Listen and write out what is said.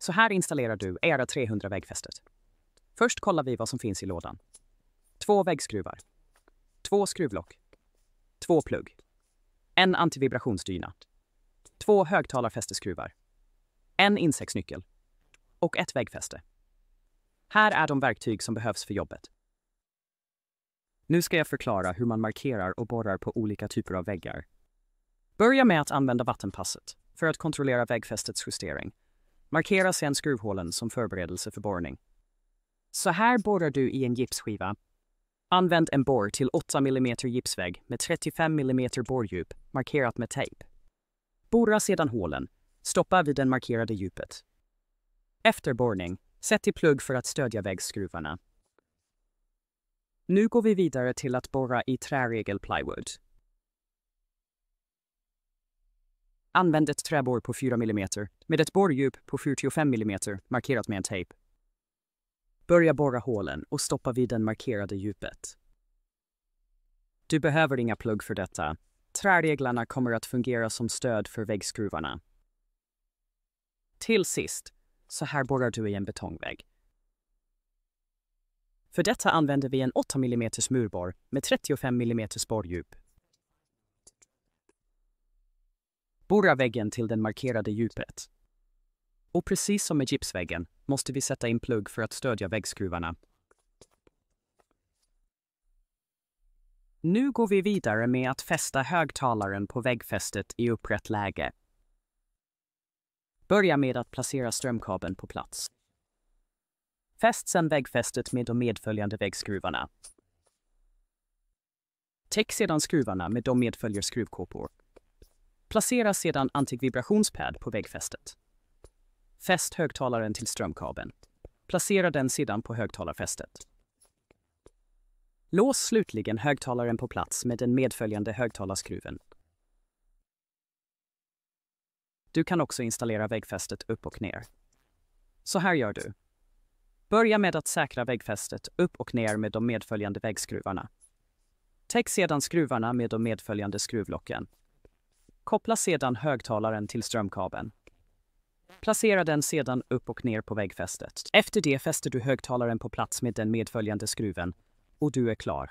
Så här installerar du ERA 300 väggfästet. Först kollar vi vad som finns i lådan. Två väggskruvar. Två skruvlock. Två plugg. En antivibrationsdyna. Två högtalarfästeskruvar. En insektsnyckel. Och ett väggfäste. Här är de verktyg som behövs för jobbet. Nu ska jag förklara hur man markerar och borrar på olika typer av väggar. Börja med att använda vattenpasset för att kontrollera väggfästets justering. Markera sedan skruvhålen som förberedelse för borrning. Så här borrar du i en gipsskiva. Använd en borr till 8 mm gipsvägg med 35 mm borrdjup markerat med tejp. Borra sedan hålen. Stoppa vid det markerade djupet. Efter borrning, sätt i plugg för att stödja väggskruvarna. Nu går vi vidare till att borra i träregel plywood. Använd ett träborr på 4 mm med ett borrdjup på 45 mm markerat med en tejp. Börja borra hålen och stoppa vid det markerade djupet. Du behöver inga plugg för detta. Träreglarna kommer att fungera som stöd för väggskruvarna. Till sist, så här borrar du i en betongvägg. För detta använder vi en 8 mm murborr med 35 mm borrdjup. borra väggen till den markerade djupet. Och precis som med gipsväggen måste vi sätta in plugg för att stödja väggskruvarna. Nu går vi vidare med att fästa högtalaren på väggfästet i upprätt läge. Börja med att placera strömkabeln på plats. Fäst sedan väggfästet med de medföljande väggskruvarna. Täck sedan skruvarna med de medföljer skruvkåpor. Placera sedan Antikvibrationspad på väggfästet. Fäst högtalaren till strömkabeln. Placera den sedan på högtalarfästet. Lås slutligen högtalaren på plats med den medföljande högtalarskruven. Du kan också installera väggfästet upp och ner. Så här gör du. Börja med att säkra väggfästet upp och ner med de medföljande väggskruvarna. Täck sedan skruvarna med de medföljande skruvlocken. Koppla sedan högtalaren till strömkabeln. Placera den sedan upp och ner på väggfästet. Efter det fäster du högtalaren på plats med den medföljande skruven och du är klar.